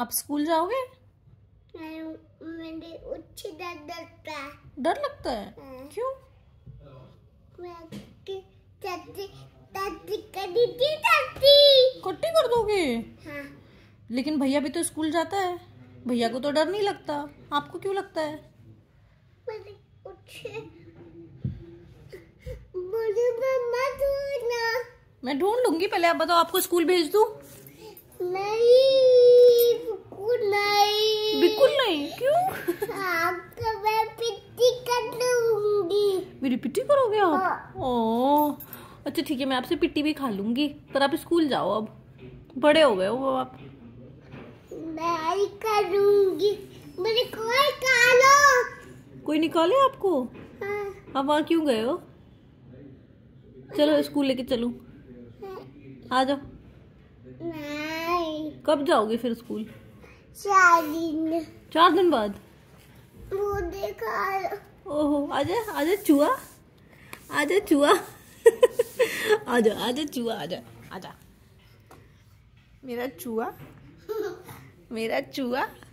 आप स्कूल जाओगे मेरे डर लगता है डर लगता है हाँ। क्यों कट्टी कर दोगे हाँ। लेकिन भैया भी तो स्कूल जाता है भैया को तो डर नहीं लगता आपको क्यों लगता है मैं ढूंढ लूंगी पहले आप बताओ आपको स्कूल भेज दू नहीं मेरी पिट्टी करोगे आप ओ अच्छा ठीक है मैं आपसे पिट्टी भी खा लूंगी पर आप स्कूल जाओ अब बड़े हो गए हो आप मैं करूँगी मुझे कोई निकालो कोई निकाले आपको हाँ। आप वहाँ क्यों गए हो चलो स्कूल लेके चलूँ आ जाओ कब जाओगे फिर स्कूल चार दिन चार दिन बाद ओहो आजा आजा चूहा आजा चूहा आजा आजा चूहा आजा आजा मेरा चूहा मेरा चूहा